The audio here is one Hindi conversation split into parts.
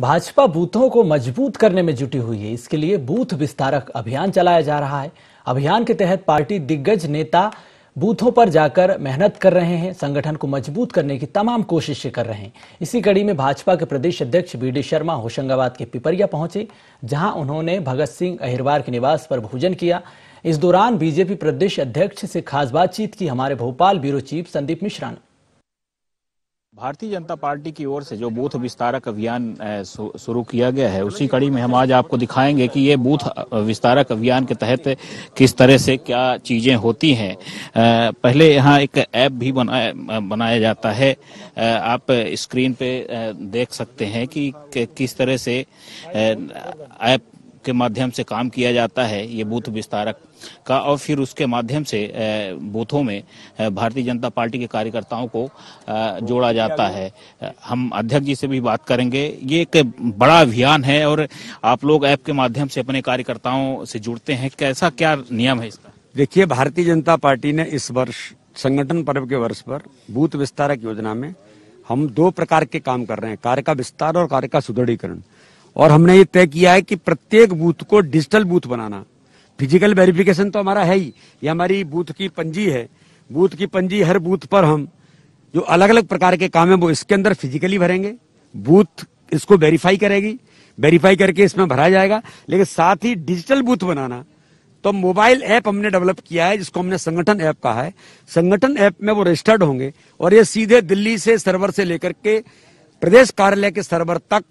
भाजपा बूथों को मजबूत करने में जुटी हुई है इसके लिए बूथ विस्तारक अभियान चलाया जा रहा है अभियान के तहत पार्टी दिग्गज नेता बूथों पर जाकर मेहनत कर रहे हैं संगठन को मजबूत करने की तमाम कोशिशें कर रहे हैं इसी कड़ी में भाजपा के प्रदेश अध्यक्ष बी डी शर्मा होशंगाबाद के पिपरिया पहुंचे जहां उन्होंने भगत सिंह अहिरवार के निवास पर भोजन किया इस दौरान बीजेपी प्रदेश अध्यक्ष से खास बातचीत की हमारे भोपाल ब्यूरो चीफ संदीप मिश्रा ने भारतीय जनता पार्टी की ओर से जो बूथ विस्तारक अभियान शुरू किया गया है उसी कड़ी में हम आज आपको दिखाएंगे कि ये बूथ विस्तारक अभियान के तहत किस तरह से क्या चीजें होती हैं पहले यहाँ एक ऐप भी बनाया बनाया जाता है आप स्क्रीन पे देख सकते हैं कि किस तरह से ऐप के माध्यम से काम किया जाता है ये बूथ विस्तारक का और फिर उसके माध्यम से बूथों में भारतीय जनता पार्टी के कार्यकर्ताओं को जोड़ा जाता है हम अध्यक्ष जी से भी बात करेंगे ये एक बड़ा अभियान है और आप लोग ऐप के माध्यम से अपने कार्यकर्ताओं से जुड़ते हैं कैसा क्या नियम है इसका देखिए भारतीय जनता पार्टी ने इस वर्ष संगठन पर्व के वर्ष पर बूथ विस्तारक योजना में हम दो प्रकार के काम कर रहे हैं कार्य का विस्तार और कार्य का सुदृढ़ीकरण और हमने ये तय किया है कि प्रत्येक बूथ को डिजिटल बूथ बनाना फिजिकल वेरिफिकेशन तो हमारा है ही ये हमारी बूथ की पंजी है बूथ की पंजी हर बूथ पर हम जो अलग अलग प्रकार के काम है वो इसके अंदर फिजिकली भरेंगे बूथ इसको वेरीफाई करेगी वेरीफाई करके इसमें भरा जाएगा लेकिन साथ ही डिजिटल बूथ बनाना तो मोबाइल ऐप हमने डेवलप किया है जिसको हमने संगठन ऐप कहा है संगठन ऐप में वो रजिस्टर्ड होंगे और ये सीधे दिल्ली से सर्वर से लेकर के प्रदेश कार्यालय के सर्वर तक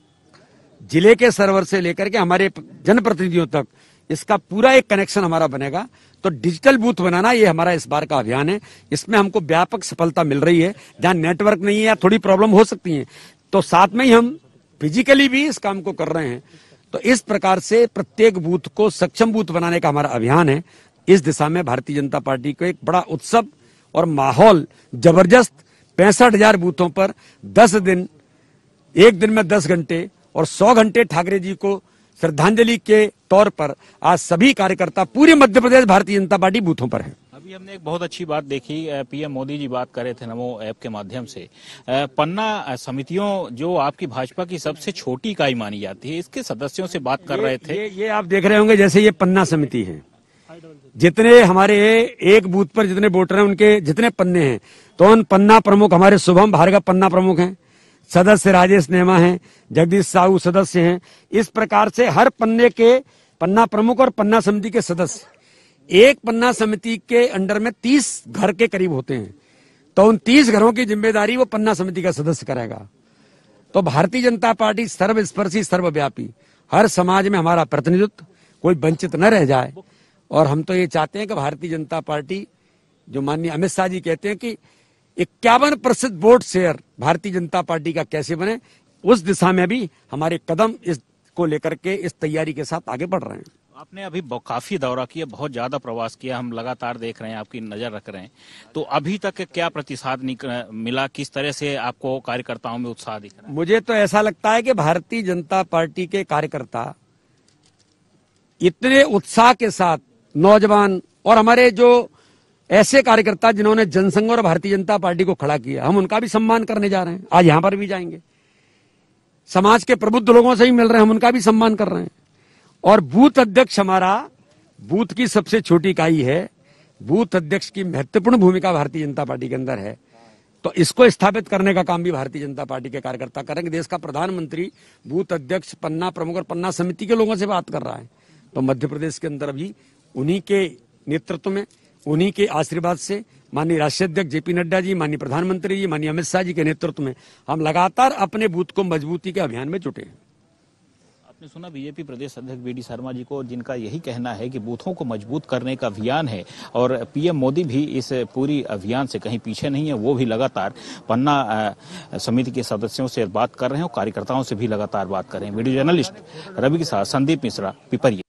जिले के सर्वर से लेकर के हमारे जनप्रतिनिधियों तक इसका पूरा एक कनेक्शन हमारा बनेगा तो डिजिटल बूथ बनाना ये हमारा इस बार का अभियान है इसमें हमको व्यापक सफलता मिल रही है जहाँ नेटवर्क नहीं है या थोड़ी प्रॉब्लम हो सकती है तो साथ में ही हम फिजिकली भी इस काम को कर रहे हैं तो इस प्रकार से प्रत्येक बूथ को सक्षम बूथ बनाने का हमारा अभियान है इस दिशा में भारतीय जनता पार्टी को एक बड़ा उत्सव और माहौल जबरदस्त पैंसठ हजार बूथों पर दस दिन एक दिन में दस घंटे और 100 घंटे ठाकरे जी को श्रद्धांजलि के तौर पर आज सभी कार्यकर्ता पूरे मध्य प्रदेश भारतीय जनता पार्टी बूथों पर हैं अभी हमने एक बहुत अच्छी बात देखी पीएम मोदी जी बात कर रहे थे नमो ऐप के माध्यम से पन्ना समितियों जो आपकी भाजपा की सबसे छोटी इकाई मानी जाती है इसके सदस्यों से बात कर ये, रहे थे ये, ये आप देख रहे होंगे जैसे ये पन्ना समिति है जितने हमारे एक बूथ पर जितने वोटर हैं उनके जितने पन्ने हैं तो उन पन्ना प्रमुख हमारे शुभम भार्गव पन्ना प्रमुख हैं सदस्य राजेश नेमा हैं जगदीश साहू सदस्य हैं इस प्रकार से हर पन्ने के पन्ना प्रमुख और पन्ना समिति के सदस्य एक पन्ना समिति के अंडर में तीस घर के करीब होते हैं तो उन तीस घरों की जिम्मेदारी वो पन्ना समिति का सदस्य करेगा तो भारतीय जनता पार्टी सर्वस्पर्शी सर्वव्यापी हर समाज में हमारा प्रतिनिधित्व कोई वंचित न रह जाए और हम तो ये चाहते हैं कि भारतीय जनता पार्टी जो माननीय अमित शाह जी कहते हैं कि इक्यावन प्रतिशत वोट शेयर भारतीय जनता पार्टी का कैसे बने उस दिशा में भी हमारे कदम को लेकर के इस तैयारी के साथ आगे बढ़ रहे हैं आपने अभी काफी दौरा किया बहुत ज्यादा प्रवास किया हम लगातार देख रहे हैं आपकी नजर रख रहे हैं तो अभी तक क्या प्रतिसाद मिला किस तरह से आपको कार्यकर्ताओं में उत्साह दिख रहा है मुझे तो ऐसा लगता है कि भारतीय जनता पार्टी के कार्यकर्ता इतने उत्साह के साथ नौजवान और हमारे जो ऐसे कार्यकर्ता जिन्होंने जनसंघ और भारतीय जनता पार्टी को खड़ा किया हम उनका भी सम्मान करने जा रहे हैं आज यहां पर भी जाएंगे समाज के प्रबुद्ध लोगों से ही मिल रहे हैं हम उनका भी सम्मान कर रहे हैं और बूथ अध्यक्ष हमारा बूथ की सबसे छोटी इकाई है बूथ अध्यक्ष की महत्वपूर्ण भूमिका भारतीय जनता पार्टी के अंदर है तो इसको स्थापित करने का काम भी भारतीय जनता पार्टी के कार्यकर्ता करेंगे देश का प्रधानमंत्री बूथ अध्यक्ष पन्ना प्रमुख और पन्ना समिति के लोगों से बात कर रहा है तो मध्य प्रदेश के अंदर अभी उन्हीं के नेतृत्व में उन्हीं के आशीर्वाद से माननीय राष्ट्रीय अध्यक्ष जेपी नड्डा जी माननीय प्रधानमंत्री जी माननीय अमित शाह जी के नेतृत्व में हम लगातार अपने बूथ को मजबूती के अभियान में जुटे हैं आपने सुना बीजेपी प्रदेश अध्यक्ष बी डी शर्मा जी को जिनका यही कहना है कि बूथों को मजबूत करने का अभियान है और पीएम मोदी भी इस पूरी अभियान से कहीं पीछे नहीं है वो भी लगातार पन्ना समिति के सदस्यों से बात कर रहे हैं और कार्यकर्ताओं से भी लगातार बात कर रहे हैं वीडियो जर्नलिस्ट रवि के साथ संदीप मिश्रा पिपरिया